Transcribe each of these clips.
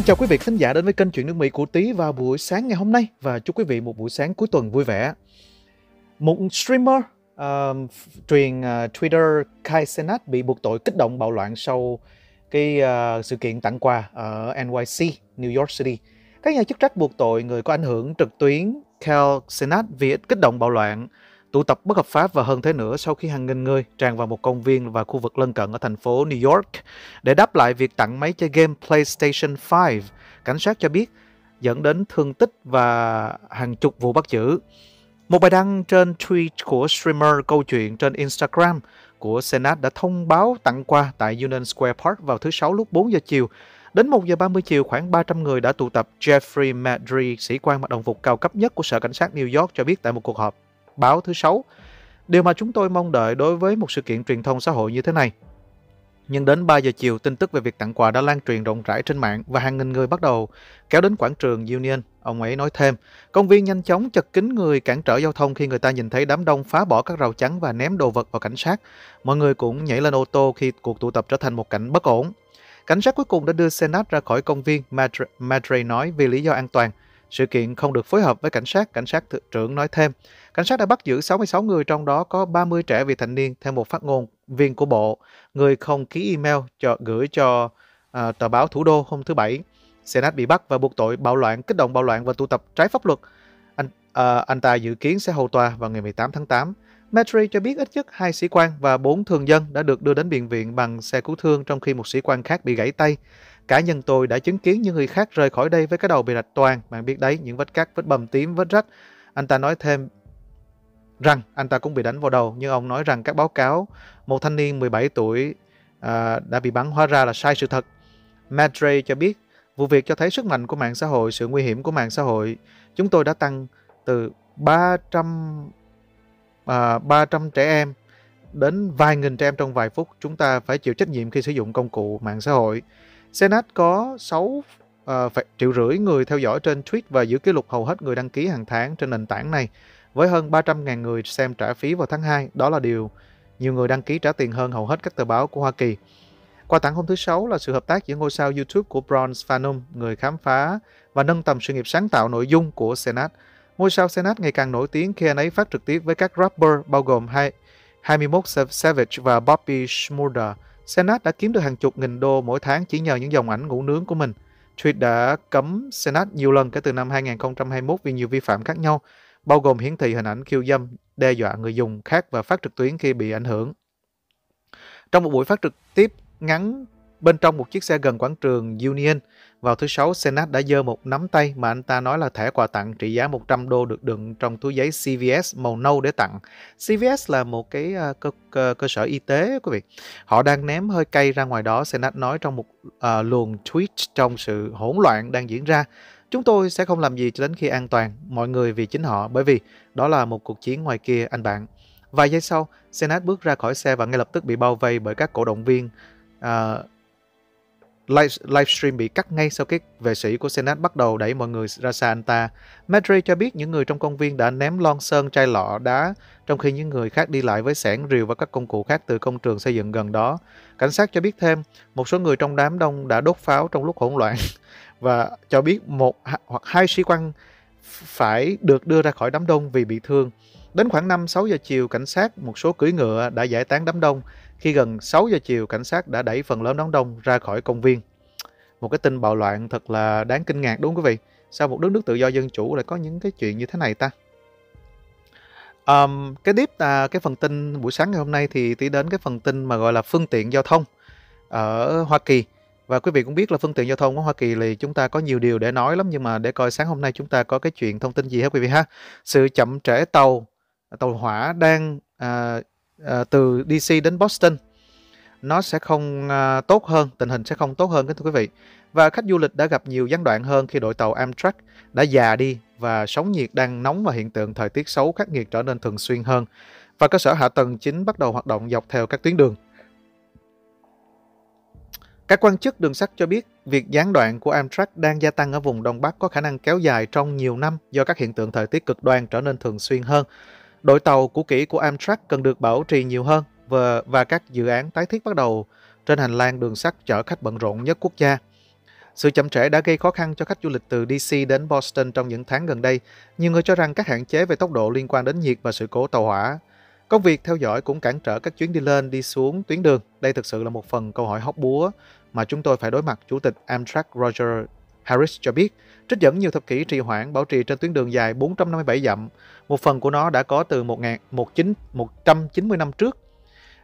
Xin chào quý vị khán giả đến với kênh Chuyện nước Mỹ của Tý vào buổi sáng ngày hôm nay và chúc quý vị một buổi sáng cuối tuần vui vẻ. Một streamer uh, truyền uh, Twitter Kai Senat bị buộc tội kích động bạo loạn sau cái uh, sự kiện tặng quà ở NYC, New York City. Các nhà chức trách buộc tội người có ảnh hưởng trực tuyến Cal Senat vì kích động bạo loạn tụ tập bất hợp pháp và hơn thế nữa sau khi hàng nghìn người tràn vào một công viên và khu vực lân cận ở thành phố New York để đáp lại việc tặng máy chơi game PlayStation 5. Cảnh sát cho biết dẫn đến thương tích và hàng chục vụ bắt giữ. Một bài đăng trên tweet của streamer câu chuyện trên Instagram của Senat đã thông báo tặng quà tại Union Square Park vào thứ Sáu lúc 4 giờ chiều. Đến 1 giờ 30 chiều, khoảng 300 người đã tụ tập Jeffrey Madry, sĩ quan mặc đồng phục cao cấp nhất của Sở Cảnh sát New York, cho biết tại một cuộc họp báo thứ sáu. Điều mà chúng tôi mong đợi đối với một sự kiện truyền thông xã hội như thế này. Nhưng đến 3 giờ chiều, tin tức về việc tặng quà đã lan truyền rộng rãi trên mạng và hàng nghìn người bắt đầu kéo đến quảng trường Union. Ông ấy nói thêm, công viên nhanh chóng chật kín người cản trở giao thông khi người ta nhìn thấy đám đông phá bỏ các rào chắn và ném đồ vật vào cảnh sát. Mọi người cũng nhảy lên ô tô khi cuộc tụ tập trở thành một cảnh bất ổn. Cảnh sát cuối cùng đã đưa Senat ra khỏi công viên, Madre, Madre nói vì lý do an toàn. Sự kiện không được phối hợp với cảnh sát, cảnh sát trưởng nói thêm. Cảnh sát đã bắt giữ 66 người, trong đó có 30 trẻ vị thành niên, theo một phát ngôn viên của bộ. Người không ký email cho gửi cho à, tờ báo Thủ đô hôm thứ Bảy. Senat bị bắt và buộc tội bạo loạn, kích động bạo loạn và tụ tập trái pháp luật. Anh, à, anh ta dự kiến sẽ hầu tòa vào ngày 18 tháng 8. Metri cho biết ít nhất hai sĩ quan và bốn thường dân đã được đưa đến bệnh viện bằng xe cứu thương trong khi một sĩ quan khác bị gãy tay. Cá nhân tôi đã chứng kiến những người khác rời khỏi đây với cái đầu bị rạch toàn. Bạn biết đấy, những vết cắt, vết bầm tím, vết rách. Anh ta nói thêm rằng anh ta cũng bị đánh vào đầu. Nhưng ông nói rằng các báo cáo một thanh niên 17 tuổi à, đã bị bắn hóa ra là sai sự thật. Madre cho biết vụ việc cho thấy sức mạnh của mạng xã hội, sự nguy hiểm của mạng xã hội. Chúng tôi đã tăng từ 300 à, 300 trẻ em đến vài nghìn trẻ em trong vài phút. Chúng ta phải chịu trách nhiệm khi sử dụng công cụ mạng xã hội. Senat có 6 uh, ờ, triệu rưỡi người theo dõi trên tweet và giữ kỷ lục hầu hết người đăng ký hàng tháng trên nền tảng này, với hơn 300.000 người xem trả phí vào tháng 2. Đó là điều nhiều người đăng ký trả tiền hơn hầu hết các tờ báo của Hoa Kỳ. Quà tặng hôm thứ Sáu là sự hợp tác giữa ngôi sao YouTube của Bronze Phanum người khám phá và nâng tầm sự nghiệp sáng tạo nội dung của Senat. Ngôi sao Senat ngày càng nổi tiếng khi anh ấy phát trực tiếp với các rapper bao gồm hai, 21 Savage và Bobby Schmurda, Senat đã kiếm được hàng chục nghìn đô mỗi tháng chỉ nhờ những dòng ảnh ngủ nướng của mình. Tweet đã cấm Senat nhiều lần kể từ năm 2021 vì nhiều vi phạm khác nhau, bao gồm hiển thị hình ảnh khiêu dâm, đe dọa người dùng khác và phát trực tuyến khi bị ảnh hưởng. Trong một buổi phát trực tiếp ngắn Bên trong một chiếc xe gần quảng trường Union, vào thứ Sáu, Senat đã dơ một nắm tay mà anh ta nói là thẻ quà tặng trị giá 100 đô được đựng trong túi giấy CVS màu nâu để tặng. CVS là một cái ờ, cơ, cơ, cơ sở y tế, quý vị. Họ đang ném hơi cay ra ngoài đó, Senat nói trong một uh, luồng tweet trong sự hỗn loạn đang diễn ra. Chúng tôi sẽ không làm gì cho đến khi an toàn, mọi người vì chính họ, bởi vì đó là một cuộc chiến ngoài kia, anh bạn. Vài giây sau, Senat bước ra khỏi xe và ngay lập tức bị bao vây bởi các cổ động viên uh, live, livestream bị cắt ngay sau khi vệ sĩ của Senat bắt đầu đẩy mọi người ra xa anh ta. Madre cho biết những người trong công viên đã ném lon sơn chai lọ đá, trong khi những người khác đi lại với sẻn rìu và các công cụ khác từ công trường xây dựng gần đó. Cảnh sát cho biết thêm, một số người trong đám đông đã đốt pháo trong lúc hỗn loạn và cho biết một hoặc hai sĩ quan phải được đưa ra khỏi đám đông vì bị thương. Đến khoảng 5-6 giờ chiều, cảnh sát một số cưỡi ngựa đã giải tán đám đông. Khi gần 6 giờ chiều, cảnh sát đã đẩy phần lớn đám đông ra khỏi công viên. Một cái tin bạo loạn thật là đáng kinh ngạc đúng không quý vị? Sao một đất nước tự do dân chủ lại có những cái chuyện như thế này ta? Um, cái tiếp à, cái phần tin buổi sáng ngày hôm nay thì tí đến cái phần tin mà gọi là phương tiện giao thông ở Hoa Kỳ. Và quý vị cũng biết là phương tiện giao thông của Hoa Kỳ thì chúng ta có nhiều điều để nói lắm nhưng mà để coi sáng hôm nay chúng ta có cái chuyện thông tin gì hết quý vị ha. Sự chậm trễ tàu tàu hỏa đang à, à, từ DC đến Boston nó sẽ không à, tốt hơn, tình hình sẽ không tốt hơn kính thưa quý vị. Và khách du lịch đã gặp nhiều gián đoạn hơn khi đội tàu Amtrak đã già đi và sóng nhiệt đang nóng và hiện tượng thời tiết xấu khắc nghiệt trở nên thường xuyên hơn. Và cơ sở hạ tầng chính bắt đầu hoạt động dọc theo các tuyến đường. Các quan chức đường sắt cho biết việc gián đoạn của Amtrak đang gia tăng ở vùng Đông Bắc có khả năng kéo dài trong nhiều năm do các hiện tượng thời tiết cực đoan trở nên thường xuyên hơn đội tàu cũ kỹ của Amtrak cần được bảo trì nhiều hơn và, và các dự án tái thiết bắt đầu trên hành lang đường sắt chở khách bận rộn nhất quốc gia. Sự chậm trễ đã gây khó khăn cho khách du lịch từ DC đến Boston trong những tháng gần đây. Nhiều người cho rằng các hạn chế về tốc độ liên quan đến nhiệt và sự cố tàu hỏa. Công việc theo dõi cũng cản trở các chuyến đi lên, đi xuống tuyến đường. Đây thực sự là một phần câu hỏi hóc búa mà chúng tôi phải đối mặt, Chủ tịch Amtrak Roger Harris cho biết, trích dẫn nhiều thập kỷ trì hoãn bảo trì trên tuyến đường dài 457 dặm, một phần của nó đã có từ 1.190 năm trước.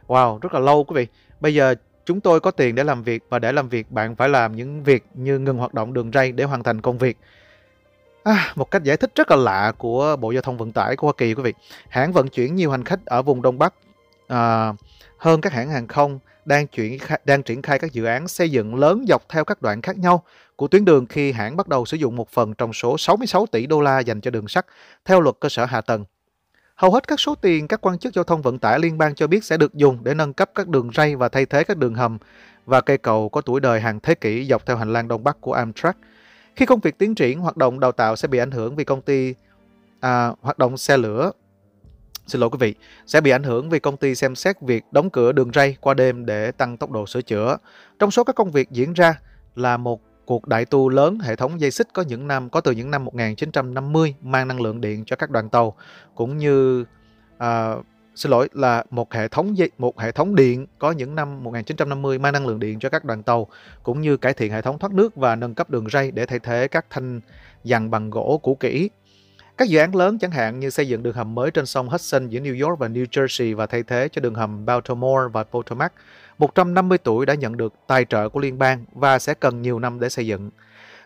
Wow, rất là lâu quý vị. Bây giờ chúng tôi có tiền để làm việc và để làm việc bạn phải làm những việc như ngừng hoạt động đường ray để hoàn thành công việc. À, một cách giải thích rất là lạ của Bộ Giao thông Vận tải của Hoa Kỳ quý vị. Hãng vận chuyển nhiều hành khách ở vùng Đông Bắc à, hơn các hãng hàng không đang chuyển đang triển khai các dự án xây dựng lớn dọc theo các đoạn khác nhau của tuyến đường khi hãng bắt đầu sử dụng một phần trong số 66 tỷ đô la dành cho đường sắt theo luật cơ sở hạ tầng. Hầu hết các số tiền các quan chức giao thông vận tải liên bang cho biết sẽ được dùng để nâng cấp các đường ray và thay thế các đường hầm và cây cầu có tuổi đời hàng thế kỷ dọc theo hành lang đông bắc của Amtrak. Khi công việc tiến triển, hoạt động đào tạo sẽ bị ảnh hưởng vì công ty à, hoạt động xe lửa xin lỗi quý vị, sẽ bị ảnh hưởng vì công ty xem xét việc đóng cửa đường ray qua đêm để tăng tốc độ sửa chữa. Trong số các công việc diễn ra là một Cuộc đại tu lớn hệ thống dây xích có những năm có từ những năm 1950 mang năng lượng điện cho các đoàn tàu cũng như à, xin lỗi là một hệ thống dây, một hệ thống điện có những năm 1950 mang năng lượng điện cho các đoàn tàu cũng như cải thiện hệ thống thoát nước và nâng cấp đường ray để thay thế các thanh dàn bằng gỗ cũ kỹ. Các dự án lớn chẳng hạn như xây dựng đường hầm mới trên sông Hudson giữa New York và New Jersey và thay thế cho đường hầm Baltimore và Potomac, 150 tuổi đã nhận được tài trợ của liên bang và sẽ cần nhiều năm để xây dựng.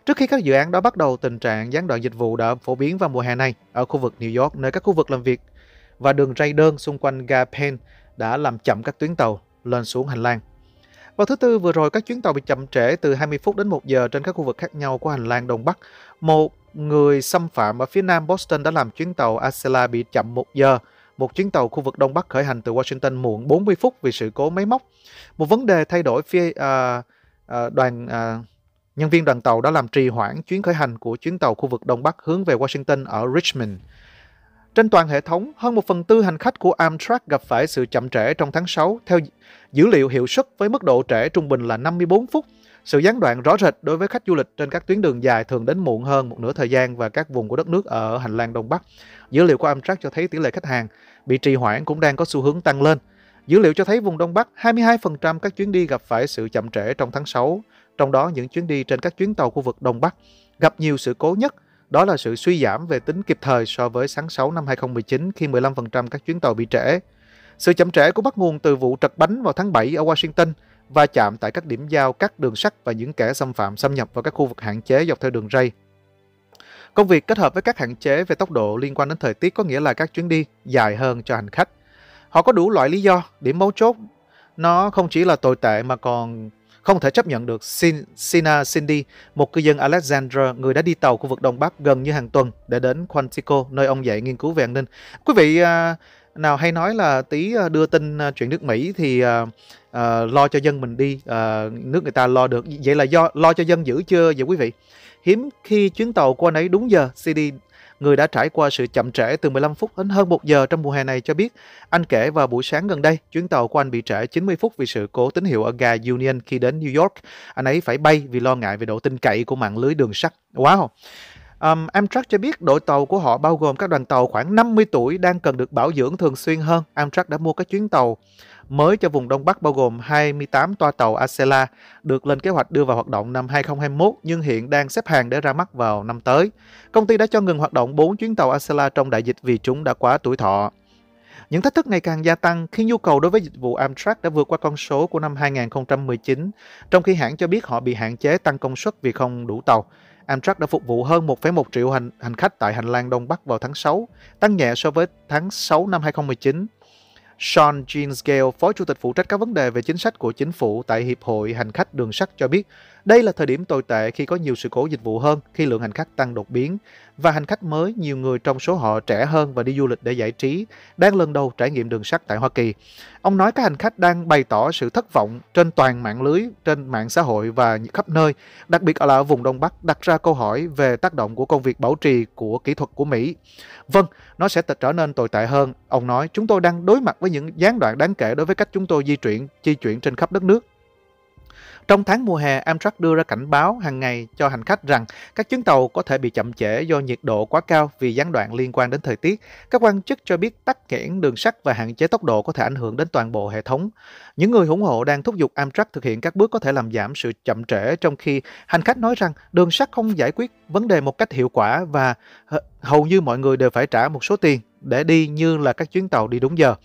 Trước khi các dự án đó bắt đầu, tình trạng gián đoạn dịch vụ đã phổ biến vào mùa hè này ở khu vực New York, nơi các khu vực làm việc và đường ray đơn xung quanh ga Penn đã làm chậm các tuyến tàu lên xuống hành lang. Vào thứ Tư vừa rồi, các chuyến tàu bị chậm trễ từ 20 phút đến 1 giờ trên các khu vực khác nhau của hành lang Đông Bắc, một người xâm phạm ở phía nam Boston đã làm chuyến tàu Acela bị chậm một giờ. Một chuyến tàu khu vực Đông Bắc khởi hành từ Washington muộn 40 phút vì sự cố máy móc. Một vấn đề thay đổi phía à, à, đoàn à, nhân viên đoàn tàu đã làm trì hoãn chuyến khởi hành của chuyến tàu khu vực Đông Bắc hướng về Washington ở Richmond. Trên toàn hệ thống, hơn một phần tư hành khách của Amtrak gặp phải sự chậm trễ trong tháng 6 theo dữ liệu hiệu suất với mức độ trễ trung bình là 54 phút – sự gián đoạn rõ rệt đối với khách du lịch trên các tuyến đường dài thường đến muộn hơn một nửa thời gian và các vùng của đất nước ở hành lang Đông Bắc. Dữ liệu của Amtrak cho thấy tỷ lệ khách hàng bị trì hoãn cũng đang có xu hướng tăng lên. Dữ liệu cho thấy vùng Đông Bắc 22% các chuyến đi gặp phải sự chậm trễ trong tháng 6, trong đó những chuyến đi trên các chuyến tàu khu vực Đông Bắc gặp nhiều sự cố nhất, đó là sự suy giảm về tính kịp thời so với tháng 6 năm 2019 khi 15% các chuyến tàu bị trễ. Sự chậm trễ cũng bắt nguồn từ vụ trật bánh vào tháng 7 ở Washington – va chạm tại các điểm giao, các đường sắt và những kẻ xâm phạm xâm nhập vào các khu vực hạn chế dọc theo đường ray. Công việc kết hợp với các hạn chế về tốc độ liên quan đến thời tiết có nghĩa là các chuyến đi dài hơn cho hành khách. Họ có đủ loại lý do, điểm mấu chốt nó không chỉ là tồi tệ mà còn không thể chấp nhận được Sin, Sina Cindy, một cư dân Alexandra, người đã đi tàu khu vực Đông Bắc gần như hàng tuần để đến Quantico, nơi ông dạy nghiên cứu về an ninh. Quý vị, à, nào hay nói là tí ờ, đưa tin ờ, chuyện nước Mỹ thì uh, uh, lo cho dân mình đi uh, nước người ta lo được vậy là do lo cho dân giữ chưa vậy quý vị hiếm khi chuyến tàu của anh ấy đúng giờ CD người đã trải qua sự chậm trễ từ 15 phút đến hơn 1 giờ trong mùa hè này cho biết anh kể vào buổi sáng gần đây chuyến tàu của anh bị trễ 90 phút vì sự cố tín hiệu ở ga Union khi đến New York anh ấy phải bay vì lo ngại về độ tin cậy của mạng lưới đường sắt wow Um, Amtrak cho biết đội tàu của họ bao gồm các đoàn tàu khoảng 50 tuổi đang cần được bảo dưỡng thường xuyên hơn. Amtrak đã mua các chuyến tàu mới cho vùng Đông Bắc bao gồm 28 toa tàu Acela được lên kế hoạch đưa vào hoạt động năm 2021 nhưng hiện đang xếp hàng để ra mắt vào năm tới. Công ty đã cho ngừng hoạt động 4 chuyến tàu Acela trong đại dịch vì chúng đã quá tuổi thọ. Những thách thức ngày càng gia tăng khi nhu cầu đối với dịch vụ Amtrak đã vượt qua con số của năm 2019, trong khi hãng cho biết họ bị hạn chế tăng công suất vì không đủ tàu. Amtrak đã phục vụ hơn 1,1 triệu hành, hành khách tại hành lang Đông Bắc vào tháng 6, tăng nhẹ so với tháng 6 năm 2019. Sean Ginsgale, phó chủ tịch phụ trách các vấn đề về chính sách của chính phủ tại Hiệp hội Hành khách Đường sắt cho biết, đây là thời điểm tồi tệ khi có nhiều sự cố dịch vụ hơn, khi lượng hành khách tăng đột biến. Và hành khách mới, nhiều người trong số họ trẻ hơn và đi du lịch để giải trí, đang lần đầu trải nghiệm đường sắt tại Hoa Kỳ. Ông nói các hành khách đang bày tỏ sự thất vọng trên toàn mạng lưới, trên mạng xã hội và khắp nơi, đặc biệt là ở vùng Đông Bắc, đặt ra câu hỏi về tác động của công việc bảo trì của kỹ thuật của Mỹ. Vâng, nó sẽ trở nên tồi tệ hơn. Ông nói, chúng tôi đang đối mặt với những gián đoạn đáng kể đối với cách chúng tôi di chuyển, di chuyển trên khắp đất nước. Trong tháng mùa hè, Amtrak đưa ra cảnh báo hàng ngày cho hành khách rằng các chuyến tàu có thể bị chậm trễ do nhiệt độ quá cao vì gián đoạn liên quan đến thời tiết. Các quan chức cho biết tắc nghẽn đường sắt và hạn chế tốc độ có thể ảnh hưởng đến toàn bộ hệ thống. Những người ủng hộ đang thúc giục Amtrak thực hiện các bước có thể làm giảm sự chậm trễ trong khi hành khách nói rằng đường sắt không giải quyết vấn đề một cách hiệu quả và hầu như mọi người đều phải trả một số tiền để đi như là các chuyến tàu đi đúng giờ.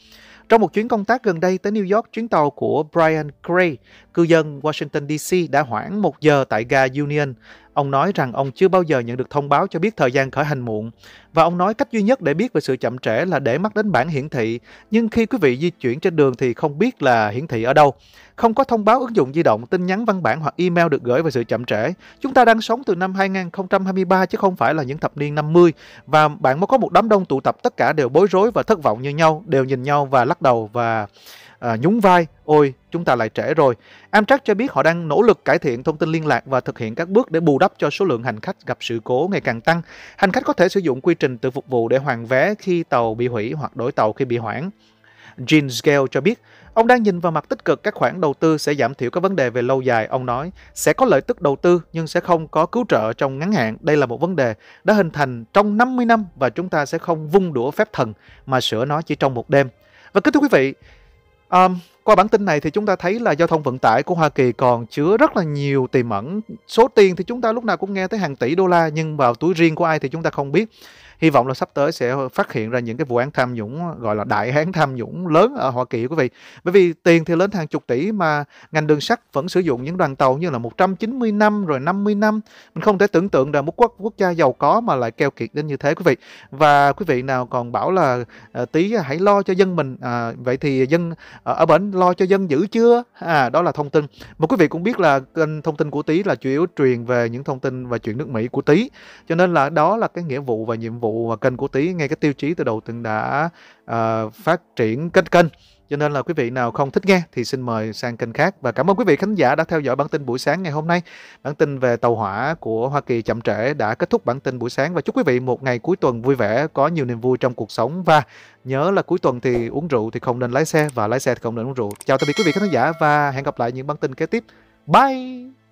Trong một chuyến công tác gần đây tới New York, chuyến tàu của Brian Gray, cư dân Washington DC đã hoãn một giờ tại ga Union Ông nói rằng ông chưa bao giờ nhận được thông báo cho biết thời gian khởi hành muộn và ông nói cách duy nhất để biết về sự chậm trễ là để mắt đến bảng hiển thị, nhưng khi quý vị di chuyển trên đường thì không biết là hiển thị ở đâu. Không có thông báo ứng dụng di động, tin nhắn văn bản hoặc email được gửi về sự chậm trễ. Chúng ta đang sống từ năm 2023 chứ không phải là những thập niên 50 và bạn mới có một đám đông tụ tập tất cả đều bối rối và thất vọng như nhau, đều nhìn nhau và lắc đầu và à, nhún vai, ôi chúng ta lại trễ rồi. Amtrak cho biết họ đang nỗ lực cải thiện thông tin liên lạc và thực hiện các bước để bù đắp cho số lượng hành khách gặp sự cố ngày càng tăng. Hành khách có thể sử dụng quy trình tự phục vụ để hoàn vé khi tàu bị hủy hoặc đổi tàu khi bị hoãn. Gene Gale cho biết, ông đang nhìn vào mặt tích cực các khoản đầu tư sẽ giảm thiểu các vấn đề về lâu dài. Ông nói, sẽ có lợi tức đầu tư nhưng sẽ không có cứu trợ trong ngắn hạn. Đây là một vấn đề đã hình thành trong 50 năm và chúng ta sẽ không vung đũa phép thần mà sửa nó chỉ trong một đêm. Và kính thưa quý vị, À, qua bản tin này thì chúng ta thấy là giao thông vận tải của Hoa Kỳ còn chứa rất là nhiều tiềm ẩn. Số tiền thì chúng ta lúc nào cũng nghe tới hàng tỷ đô la nhưng vào túi riêng của ai thì chúng ta không biết hy vọng là sắp tới sẽ phát hiện ra những cái vụ án tham nhũng gọi là đại án tham nhũng lớn ở Hoa Kỳ quý vị bởi vì tiền thì lớn hàng chục tỷ mà ngành đường sắt vẫn sử dụng những đoàn tàu như là 190 năm rồi 50 năm mình không thể tưởng tượng rằng một quốc quốc gia giàu có mà lại keo kiệt đến như thế quý vị và quý vị nào còn bảo là à, tí hãy lo cho dân mình à, vậy thì dân à, ở bển lo cho dân dữ chưa à đó là thông tin mà quý vị cũng biết là kênh thông tin của tí là chủ yếu truyền về những thông tin và chuyện nước mỹ của tí cho nên là đó là cái nghĩa vụ và nhiệm vụ vụ và kênh của tí ngay cái tiêu chí từ đầu từng đã uh, phát triển kênh kênh cho nên là quý vị nào không thích nghe thì xin mời sang kênh khác và cảm ơn quý vị khán giả đã theo dõi bản tin buổi sáng ngày hôm nay bản tin về tàu hỏa của Hoa Kỳ chậm trễ đã kết thúc bản tin buổi sáng và chúc quý vị một ngày cuối tuần vui vẻ có nhiều niềm vui trong cuộc sống và nhớ là cuối tuần thì uống rượu thì không nên lái xe và lái xe thì không nên uống rượu chào tạm biệt quý vị khán giả và hẹn gặp lại những bản tin kế tiếp bye